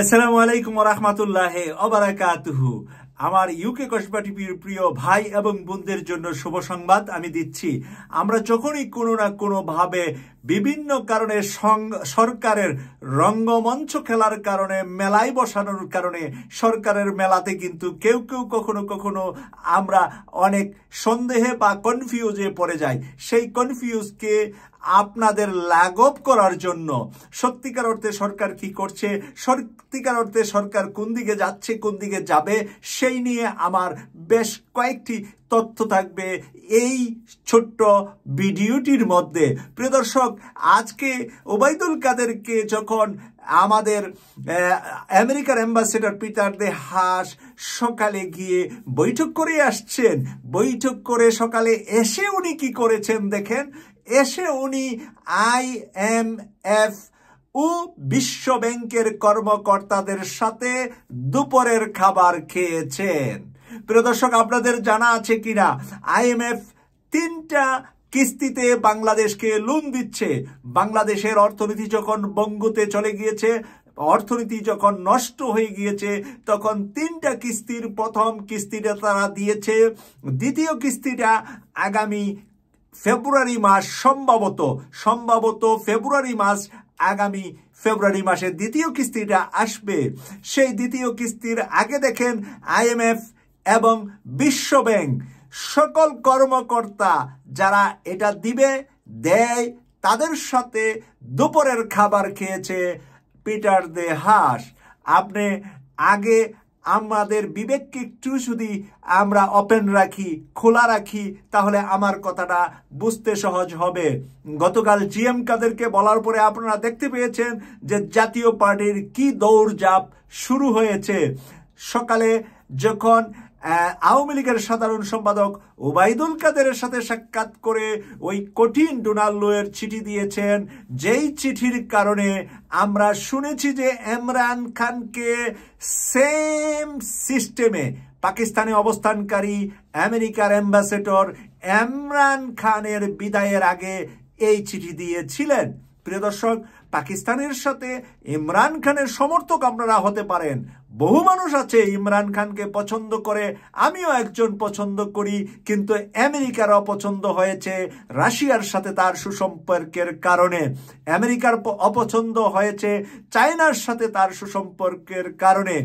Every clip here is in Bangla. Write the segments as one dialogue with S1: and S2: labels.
S1: আসসালামু আলাইকুম রহমতুল্লাহ অবরাকাতহু আমার ইউকে কসবা টিভির প্রিয় ভাই এবং বোনদের জন্য শুভ সংবাদ আমি দিচ্ছি আমরা যখনই কোনো না কোনোভাবে বিভিন্ন কারণে সরকারের রঙ্গমঞ্চ খেলার কারণে মেলায় বসানোর কারণে সরকারের মেলাতে কিন্তু কেউ কেউ কখনো কখনো আমরা অনেক সন্দেহে বা কনফিউজে পড়ে যাই সেই কনফিউজকে আপনাদের লাগব করার জন্য সত্যিকার অর্থে সরকার কি করছে সত্যিকার অর্থে সরকার কোন দিকে যাচ্ছে কোন দিকে যাবে সেই নিয়ে আমার বেশ কয়েকটি তথ্য থাকবে এই ছোট্ট ভিডিওটির মধ্যে প্রিয় দর্শক আজকে ওবায়দুল কাদেরকে যখন আমাদের আমেরিকার অ্যাম্বাসেডর পিটার দে হাস সকালে গিয়ে বৈঠক করে আসছেন বৈঠক করে সকালে এসে উনি কি করেছেন দেখেন এসে উনি আই এম এফ ও বিশ্ব ব্যাংকের কর্মকর্তাদের সাথে দুপুরের খাবার খেয়েছেন প্রিয় দর্শক আপনাদের জানা আছে কিনা এফ তিনটা কিস্তিতে বাংলাদেশকে লোন দিচ্ছে বাংলাদেশের অর্থনীতি যখন বঙ্গুতে চলে গিয়েছে অর্থনীতি যখন নষ্ট হয়ে গিয়েছে তখন তিনটা কিস্তির প্রথম কিস্তিটা তারা দিয়েছে দ্বিতীয় কিস্তিটা আগামী ফেব্রুয়ারি মাস সম্ভবত সম্ভবত ফেব্রুয়ারি মাস আগামী ফেব্রুয়ারি মাসের দ্বিতীয় কিস্তিটা আসবে সেই দ্বিতীয় কিস্তির আগে দেখেন আইএমএফ এবং বিশ্বব্যাংক সকল কর্মকর্তা যারা এটা দিবে দেয় তাদের সাথে দুপুরের খাবার খেয়েছে পিটার দে হাস আপনি আগে আমাদের বিবেককে একটু যদি আমরা ওপেন রাখি খোলা রাখি তাহলে আমার কথাটা বুঝতে সহজ হবে গতকাল জিএম কাদেরকে বলার পরে আপনারা দেখতে পেয়েছেন যে জাতীয় পার্টির কি দৌড়জাপ শুরু হয়েছে সকালে যখন আওয়ামী লীগের সাধারণ সম্পাদক ওবায়দুল কাদেরের সাথে সাক্ষাৎ করে ওই কঠিন ডোনাল্ডোয়ের চিঠি দিয়েছেন যেই চিঠির কারণে আমরা শুনেছি যে এমরান খানকে সেম সিস্টেমে পাকিস্তানে অবস্থানকারী আমেরিকার অ্যাম্বাসেডর এমরান খানের বিদায়ের আগে এই চিঠি দিয়েছিলেন প্রিয় দর্শক পাকিস্তানের সাথে ইমরান খানের সমর্থক আপনারা হতে পারেন বহু মানুষ আছে ইমরান খানকে পছন্দ করে আমিও একজন পছন্দ করি কিন্তু আমেরিকার অপছন্দ হয়েছে রাশিয়ার সাথে তার সুসম্পর্কের কারণে আমেরিকার অপছন্দ হয়েছে চায়নার সাথে তার সুসম্পর্কের কারণে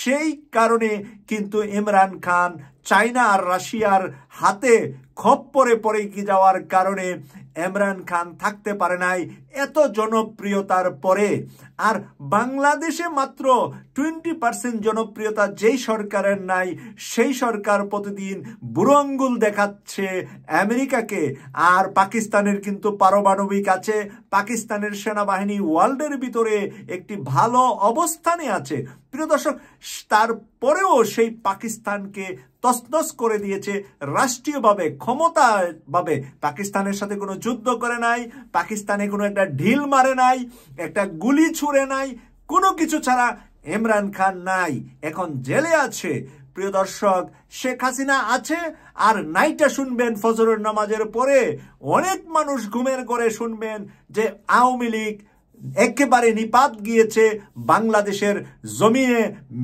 S1: সেই কারণে কিন্তু ইমরান খান চায়না আর রাশিয়ার হাতে খপ্পরে পড়ে গিয়ে যাওয়ার কারণে ইমরান খান থাকতে পারে নাই এত জনপ্রিয়তার পরে আর বাংলাদেশে মাত্র টোয়েন্টি পার্সেন্ট জনপ্রিয়তা যেই সরকারের নাই সেই সরকার প্রতিদিন বুড়ো আঙ্গুল দেখাচ্ছে আমেরিকাকে আর পাকিস্তানের কিন্তু পারমাণবিক আছে পাকিস্তানের সেনাবাহিনী ওয়ার্ল্ডের ভিতরে একটি ভালো অবস্থানে আছে প্রিয় দর্শক তারপরেও সেই পাকিস্তানকে তসনস করে দিয়েছে রাষ্ট্রীয়ভাবে ক্ষমতাভাবে পাকিস্তানের সাথে কোনো যুদ্ধ করে নাই পাকিস্তানে কোনো একটা ঢিল মারে নাই একটা গুলি ছুঁড়ে নাই কোনো কিছু ছাড়া ইমরান খান নাই এখন জেলে আছে প্রিয় দর্শক শেখ হাসিনা আছে আর নাইটা শুনবেন ফজরের নামাজের পরে অনেক মানুষ ঘুমের করে শুনবেন যে আওয়ামী লীগ একেবারে নিপাত গিয়েছে বাংলাদেশের জমিয়ে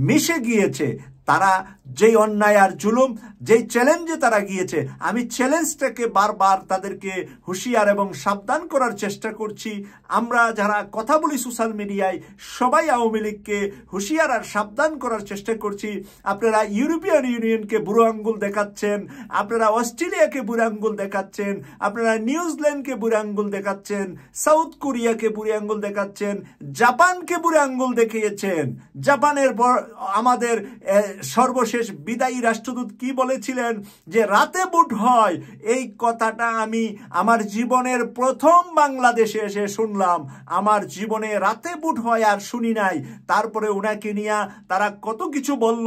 S1: মিশে গিয়েছে তারা যেই অন্যায় আর জুলুম যেই চ্যালেঞ্জে তারা গিয়েছে আমি চ্যালেঞ্জটাকে বারবার তাদেরকে হুঁশিয়ার এবং সাবধান করার চেষ্টা করছি আমরা যারা কথা বলি সোশ্যাল মিডিয়ায় সবাই আওয়ামী লীগকে হুঁশিয়ার আর সাবধান করার চেষ্টা করছি আপনারা ইউরোপিয়ান ইউনিয়নকে বুড়ো আঙ্গুল দেখাচ্ছেন আপনারা অস্ট্রেলিয়াকে বুড়ো আঙ্গুল দেখাচ্ছেন আপনারা নিউজিল্যান্ডকে বুড়ো আঙ্গুল দেখাচ্ছেন সাউথ কোরিয়াকে বুড়ি আঙ্গুল দেখাচ্ছেন জাপানকে বুড়ো আঙ্গুল দেখিয়েছেন জাপানের আমাদের সর্বশেষ বিদায়ী রাষ্ট্রদূত কি বলেছিলেন যে রাতে বুট হয় এই কথাটা আমি আমার জীবনের প্রথম বাংলাদেশে এসে শুনলাম আমার জীবনে রাতে বুট হয় আর শুনি নাই তারপরে উনাকে নিয়ে তারা কত কিছু বলল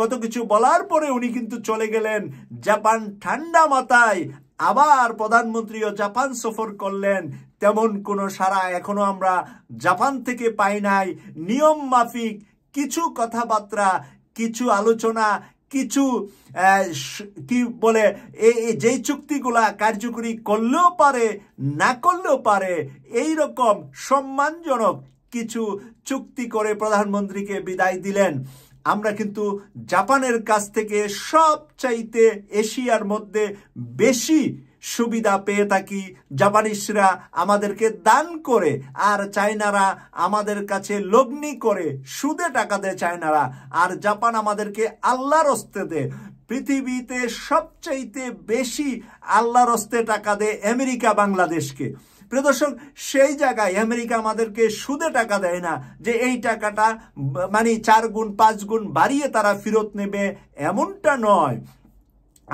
S1: কত কিছু বলার পরে উনি কিন্তু চলে গেলেন জাপান ঠান্ডা মাথায় আবার প্রধানমন্ত্রীও জাপান সফর করলেন তেমন কোনো সারা এখনো আমরা জাপান থেকে পাই নাই নিয়ম মাফিক কিছু কথাবার্তা কিছু আলোচনা কিছু কি বলে এই যেই চুক্তিগুলা কার্যকরী করলেও পারে না করলেও পারে এই রকম সম্মানজনক কিছু চুক্তি করে প্রধানমন্ত্রীকে বিদায় দিলেন আমরা কিন্তু জাপানের কাছ থেকে সবচাইতে এশিয়ার মধ্যে বেশি সুবিধা পেয়ে থাকি জাপানিসরা আমাদেরকে দান করে আর চায়নারা আমাদের কাছে লগ্নি করে সুদে টাকা দেয় চায়নারা আর জাপান আমাদেরকে আল্লাহর অস্তে দেয় পৃথিবীতে সবচাইতে বেশি আল্লাহর অস্তে টাকা দেয় আমেরিকা বাংলাদেশকে প্রদর্শন সেই জায়গায় আমেরিকা আমাদেরকে সুদে টাকা দেয় না যে এই টাকাটা মানে চার গুণ পাঁচ গুণ বাড়িয়ে তারা ফেরত নেবে এমনটা নয়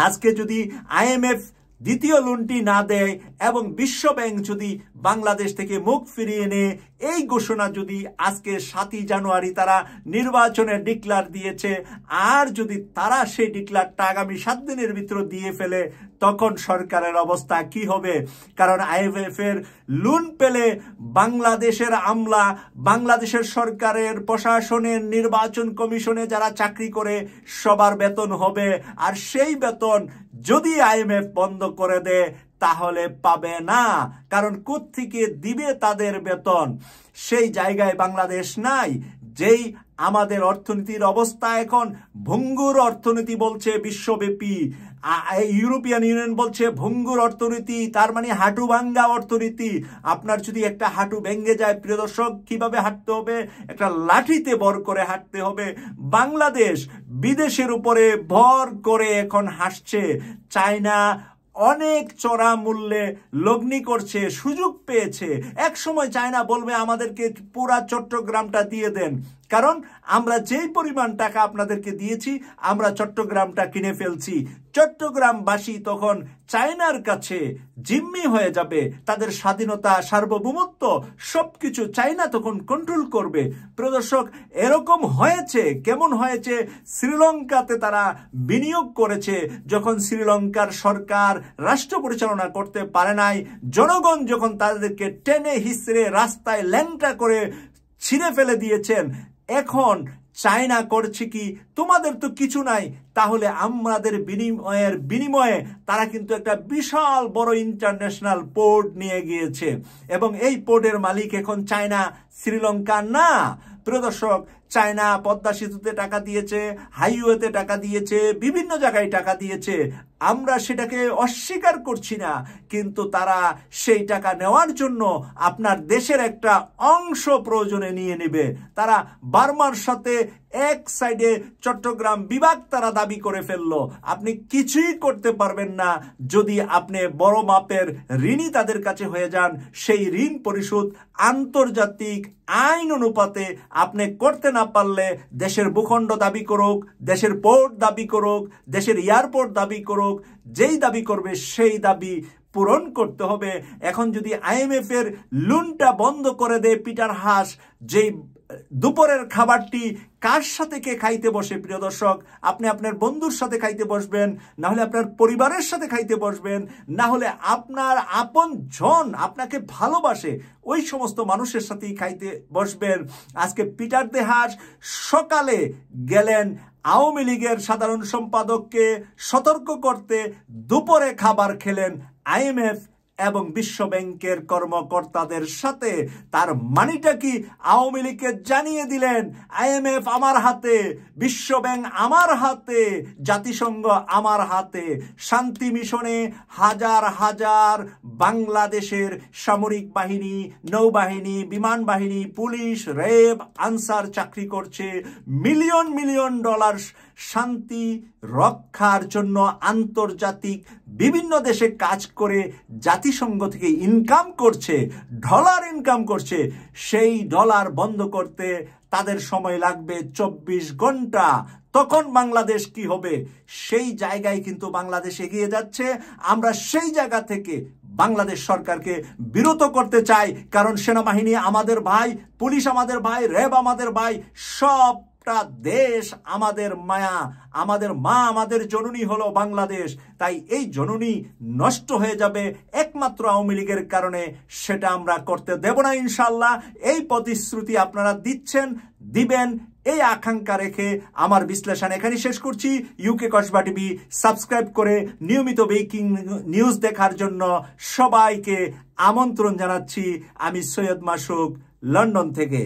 S1: আজকে যদি আইএমএফ দ্বিতীয় লোনটি না দেয় এবং বিশ্বব্যাংক যদি বাংলাদেশ থেকে মুখ ফিরিয়ে নেয় এই ঘোষণা যদি আজকে সাতই জানুয়ারি তারা নির্বাচনের ডিক্লার দিয়েছে আর যদি তারা সেই ডিক্লারটা আগামী সাত দিনের ভিতর দিয়ে ফেলে তখন সরকারের অবস্থা কি হবে কারণ আইএফএফ এর লোন পেলে বাংলাদেশের আমলা বাংলাদেশের সরকারের প্রশাসনের নির্বাচন কমিশনে যারা চাকরি করে সবার বেতন হবে আর সেই বেতন যদি আইএমএফ বন্ধ করে দেয় তাহলে পাবে না কারণ কোত্থেকে দিবে তাদের বেতন সেই জায়গায় বাংলাদেশ নাই যেই আমাদের অর্থনীতির অবস্থা এখন ভঙ্গুর অর্থনীতি বলছে বিশ্বব্যাপী ইউরোপিয়ান ইউনিয়ন বলছে ভঙ্গুর অর্থনীতি তার মানে হাঁটু ভাঙ্গা অর্থনীতি আপনার যদি একটা হাঁটু ভেঙ্গে যায় প্রিয় দর্শক কিভাবে হাঁটতে হবে একটা লাঠিতে ভর করে হাঁটতে হবে বাংলাদেশ বিদেশের উপরে ভর করে এখন হাসছে চায়না অনেক চড়া মূল্যে লগ্নি করছে সুযোগ পেয়েছে এক সময় চায়না বলবে আমাদেরকে পুরা চট্টগ্রামটা দিয়ে দেন কারণ আমরা যেই পরিমাণ টাকা আপনাদেরকে দিয়েছি আমরা চট্টগ্রামটা কিনে ফেলছি চট্টগ্রামবাসী তখন চায়নার কাছে জিম্মি হয়ে যাবে তাদের স্বাধীনতা সার্বভৌমত্ব সবকিছু চায়না তখন কন্ট্রোল করবে প্রদর্শক এরকম হয়েছে কেমন হয়েছে শ্রীলঙ্কাতে তারা বিনিয়োগ করেছে যখন শ্রীলঙ্কার সরকার রাষ্ট্র পরিচালনা করতে পারে নাই জনগণ যখন তাদেরকে টেনে হিসড়ে রাস্তায় ল্যাংটা করে ছিঁড়ে ফেলে দিয়েছেন এখন চায়না করছে কি তোমাদের তো কিছু নাই তাহলে আমাদের বিনিময়ের বিনিময়ে তারা কিন্তু একটা বিশাল বড় ইন্টারন্যাশনাল পোর্ট নিয়ে গিয়েছে এবং এই পোর্টের মালিক এখন চায়না শ্রীলঙ্কা না প্রদর্শক চায়না পদ্মা সেতুতে টাকা দিয়েছে হাইওয়েতে টাকা দিয়েছে বিভিন্ন জায়গায় টাকা দিয়েছে আমরা সেটাকে অস্বীকার করছি না কিন্তু তারা সেই টাকা নেওয়ার জন্য আপনার দেশের একটা অংশ প্রয়োজনে নিয়ে নেবে তারা বার্মার সাথে এক সাইডে চট্টগ্রাম বিভাগ তারা দাবি করে ফেলল আপনি কিছুই করতে পারবেন না যদি আপনি বড় মাপের ঋণই তাদের কাছে হয়ে যান সেই ঋণ পরিশোধ আন্তর্জাতিক আইন অনুপাতে আপনি করতে না পারলে দেশের ভূখণ্ড দাবি করুক দেশের পোর্ট দাবি করুক দেশের এয়ারপোর্ট দাবি করুক করুক যেই দাবি করবে সেই দাবি পূরণ করতে হবে এখন যদি আইএমএফ এর লুনটা বন্ধ করে দেয় পিটার হাস যেই দুপুরের খাবারটি কার সাথে কে খাইতে বসে প্রিয় দর্শক আপনি আপনার বন্ধুর সাথে খাইতে বসবেন না হলে আপনার পরিবারের সাথে খাইতে বসবেন না হলে আপনার আপন জন আপনাকে ভালোবাসে ওই সমস্ত মানুষের সাথেই খাইতে বসবেন আজকে পিটার দেহাস সকালে গেলেন আওয়ামী লীগের সাধারণ সম্পাদককে সতর্ক করতে দুপুরে খাবার খেলেন আইএমএফ এবং বিশ্ব ব্যাংকের কর্মকর্তাদের সাথে তার মানিটা কি আওয়ামী লীগকে জানিয়ে দিলেন আইএমএফ আমার হাতে বিশ্ব ব্যাংক আমার হাতে জাতিসংঘ আমার হাতে শান্তি মিশনে হাজার হাজার বাংলাদেশের সামরিক বাহিনী নৌবাহিনী বিমান বাহিনী পুলিশ রেব আনসার চাকরি করছে মিলিয়ন মিলিয়ন ডলার শান্তি রক্ষার জন্য আন্তর্জাতিক বিভিন্ন দেশে কাজ করে জাতিসংঘ থেকে ইনকাম করছে ডলার ইনকাম করছে সেই ডলার বন্ধ করতে তাদের সময় লাগবে চব্বিশ ঘন্টা তখন বাংলাদেশ কি হবে সেই জায়গায় কিন্তু বাংলাদেশ এগিয়ে যাচ্ছে আমরা সেই জায়গা থেকে বাংলাদেশ সরকারকে বিরত করতে চাই কারণ সেনাবাহিনী আমাদের ভাই পুলিশ আমাদের ভাই র্যাব আমাদের ভাই সব একটা দেশ আমাদের মায়া আমাদের মা আমাদের জননী হলো বাংলাদেশ তাই এই জননী নষ্ট হয়ে যাবে একমাত্র আওয়ামী লীগের কারণে সেটা আমরা করতে দেব না ইনশাল্লাহ এই প্রতিশ্রুতি আপনারা দিচ্ছেন দিবেন এই আকাঙ্ক্ষা রেখে আমার বিশ্লেষণ এখানে শেষ করছি ইউকে কসবা টিভি সাবস্ক্রাইব করে নিয়মিত বেকিং নিউজ দেখার জন্য সবাইকে আমন্ত্রণ জানাচ্ছি আমি সৈয়দ মাসুক লন্ডন থেকে